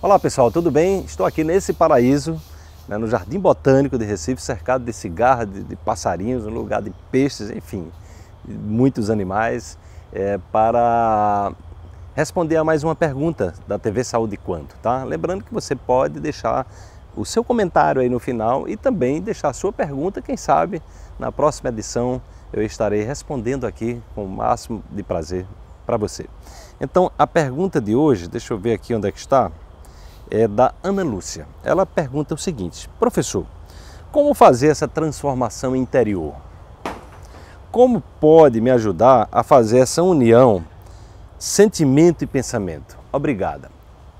Olá pessoal, tudo bem? Estou aqui nesse paraíso, né, no Jardim Botânico de Recife, cercado de cigarros, de, de passarinhos, um lugar de peixes, enfim, muitos animais, é, para responder a mais uma pergunta da TV Saúde Quanto, tá? Lembrando que você pode deixar o seu comentário aí no final e também deixar a sua pergunta, quem sabe na próxima edição eu estarei respondendo aqui com o máximo de prazer para você. Então, a pergunta de hoje, deixa eu ver aqui onde é que está é da Ana Lúcia. Ela pergunta o seguinte: professor, como fazer essa transformação interior? Como pode me ajudar a fazer essa união sentimento e pensamento? Obrigada.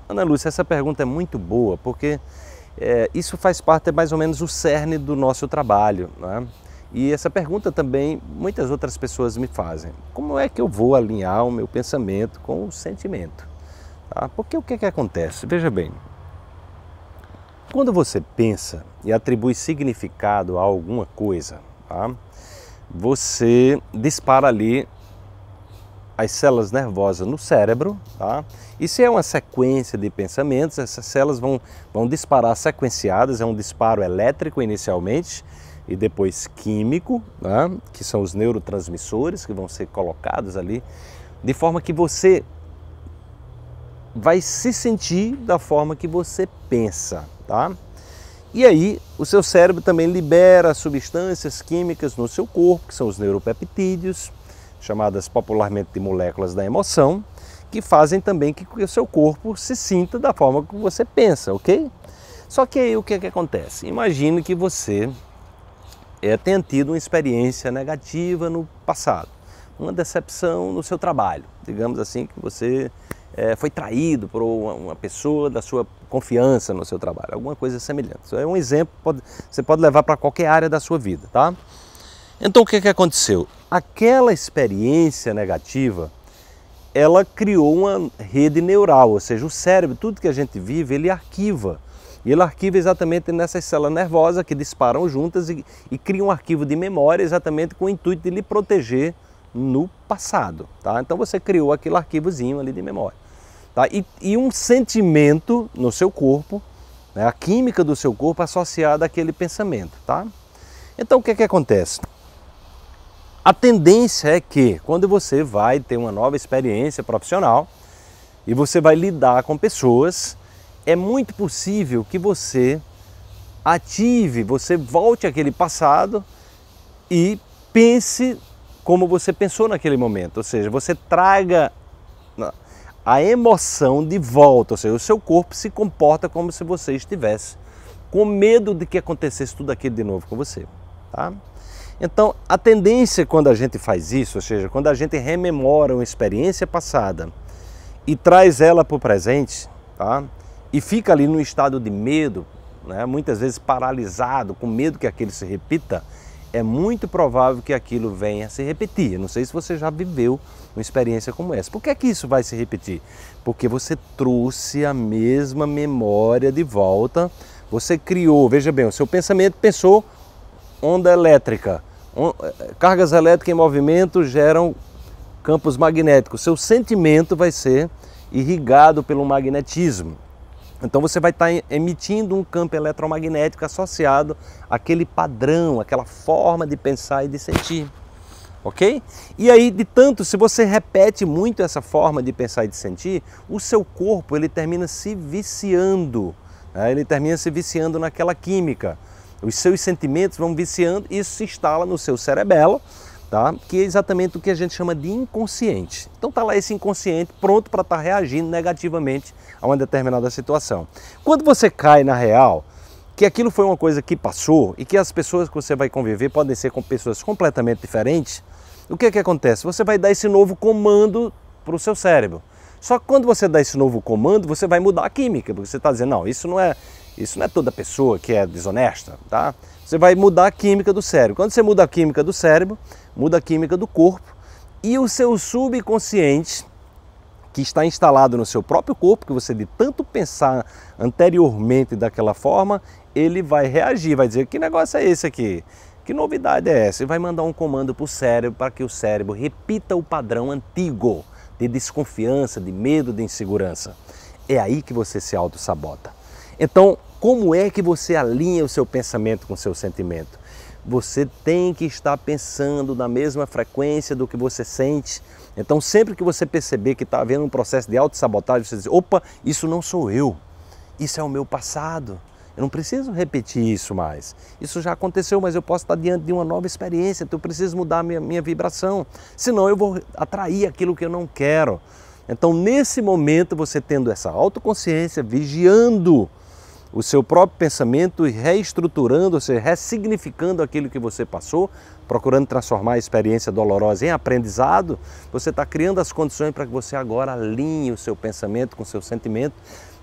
Ana Lúcia, essa pergunta é muito boa porque é, isso faz parte, é mais ou menos o cerne do nosso trabalho. Né? E essa pergunta também muitas outras pessoas me fazem: como é que eu vou alinhar o meu pensamento com o sentimento? Tá? Porque o que, é que acontece? Veja bem, quando você pensa e atribui significado a alguma coisa, tá? você dispara ali as células nervosas no cérebro, tá? E se é uma sequência de pensamentos, essas células vão, vão disparar sequenciadas, é um disparo elétrico inicialmente e depois químico, tá? que são os neurotransmissores que vão ser colocados ali, de forma que você vai se sentir da forma que você pensa, tá? E aí, o seu cérebro também libera substâncias químicas no seu corpo, que são os neuropeptídeos, chamadas popularmente de moléculas da emoção, que fazem também que o seu corpo se sinta da forma que você pensa, ok? Só que aí o que, é que acontece? Imagine que você é, tenha tido uma experiência negativa no passado, uma decepção no seu trabalho, digamos assim, que você é, foi traído por uma, uma, pessoa da sua confiança no seu trabalho, alguma coisa semelhante. Isso é um exemplo, pode, você pode levar para qualquer área da sua vida, tá? Então o que, é que aconteceu? Aquela experiência negativa, ela criou uma rede neural, ou seja, o cérebro, tudo que a gente vive, ele arquiva. E ele arquiva exatamente nessas células nervosas que disparam juntas e, e cria um arquivo de memória exatamente com o intuito de lhe proteger no passado. Tá? Então você criou aquele arquivozinho ali de memória tá? e, e um sentimento no seu corpo, né? a química do seu corpo associada àquele pensamento. Tá? Então o que, é que acontece? A tendência é que quando você vai ter uma nova experiência profissional e você vai lidar com pessoas, é muito possível que você ative, você volte àquele passado e pense como você pensou naquele momento, ou seja, você traga a emoção de volta, ou seja, o seu corpo se comporta como se você estivesse com medo de que acontecesse tudo aquilo de novo com você, tá? Então, a tendência quando a gente faz isso, ou seja, quando a gente rememora uma experiência passada e traz ela para o presente, tá? E fica ali num estado de medo, né? muitas vezes paralisado, com medo que aquilo se repita, é muito provável que aquilo venha a se repetir. Eu não sei se você já viveu uma experiência como essa. Por que é que isso vai se repetir? Porque você trouxe a mesma memória de volta, você criou, veja bem, o seu pensamento pensou onda elétrica. Eh, eh, cargas elétricas em movimento geram campos magnéticos. Seu sentimento vai ser irrigado pelo magnetismo. Então você vai tá estar emitindo um campo eletromagnético associado àquele padrão, àquela forma de pensar e de sentir. Ok? E aí, de tanto, se você repete muito essa forma de pensar e de sentir, o seu corpo ele termina se viciando, né? ele termina se viciando naquela química. Os seus sentimentos vão viciando, isso se instala no seu cerebelo, tá? que é exatamente o que a gente chama de inconsciente. Então está lá esse inconsciente pronto para estar tá reagindo negativamente a uma determinada situação. Quando você cai na real, que aquilo foi uma coisa que passou e que as pessoas que você vai conviver podem ser com pessoas completamente diferentes, o que é que acontece? Você vai dar esse novo comando para o seu cérebro. Só que quando você dá esse novo comando, você vai mudar a química, porque você está dizendo, não, isso não é, isso não é toda pessoa que é desonesta, tá? Você vai mudar a química do cérebro. Quando você muda a química do cérebro, muda a química do corpo e o seu subconsciente, que está instalado no seu próprio corpo, que você de tanto pensar anteriormente daquela forma, ele vai reagir, vai dizer: que negócio é esse aqui? Que novidade é essa? E vai mandar um comando para o cérebro para que o cérebro repita o padrão antigo de desconfiança, de medo, de insegurança. É aí que você se auto-sabota. Então, como é que você alinha o seu pensamento com o seu sentimento? Você tem que estar pensando na mesma frequência do que você sente. Então, sempre que você perceber que está havendo um processo de auto sabotagem, você diz: opa, isso não sou eu, isso é o meu passado. Eu não preciso repetir isso mais. Isso já aconteceu, mas eu posso estar diante de uma nova experiência, então eu preciso mudar a minha, minha vibração. Senão eu vou atrair aquilo que eu não quero. Então, nesse momento, você tendo essa autoconsciência, vigiando o seu próprio pensamento e reestruturando, ou seja, ressignificando aquilo que você passou, procurando transformar a experiência dolorosa em aprendizado, você está criando as condições para que você agora alinhe o seu pensamento com o seu sentimento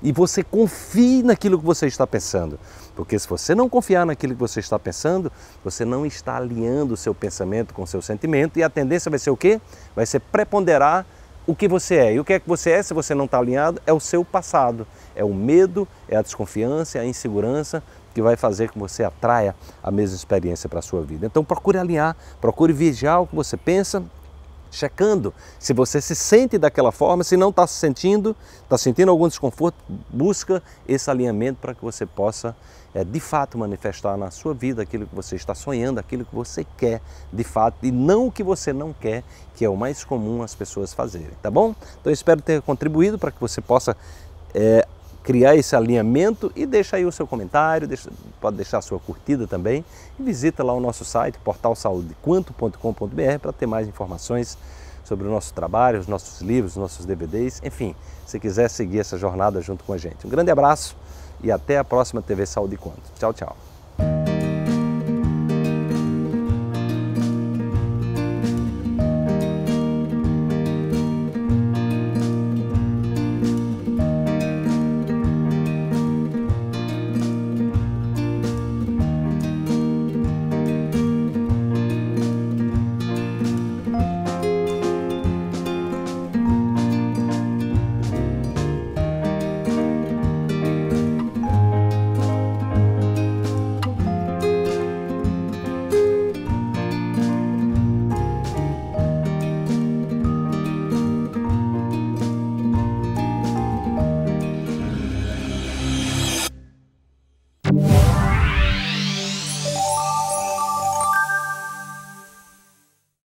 e você confie naquilo que você está pensando. Porque se você não confiar naquilo que você está pensando, você não está alinhando o seu pensamento com o seu sentimento e a tendência vai ser o quê? Vai ser preponderar o que você é. E o que é que você é, se você não está alinhado, é o seu passado. É o medo, é a desconfiança, é a insegurança que vai fazer que você atraia a mesma experiência para a sua vida. Então procure alinhar, procure vigiar o que você pensa, checando se você se sente daquela forma, se não está se sentindo, está sentindo algum desconforto, busca esse alinhamento para que você possa é, de fato manifestar na sua vida aquilo que você está sonhando, aquilo que você quer de fato e não o que você não quer, que é o mais comum as pessoas fazerem, tá bom? Então eu espero ter contribuído para que você possa é, criar esse alinhamento e deixa aí o seu comentário, deixa, pode deixar a sua curtida também e visita lá o nosso site portalsaudequanto.com.br para ter mais informações sobre o nosso trabalho, os nossos livros, os nossos DVDs, enfim, se quiser seguir essa jornada junto com a gente. Um grande abraço e até a próxima TV Saúde Quanto. Tchau, tchau.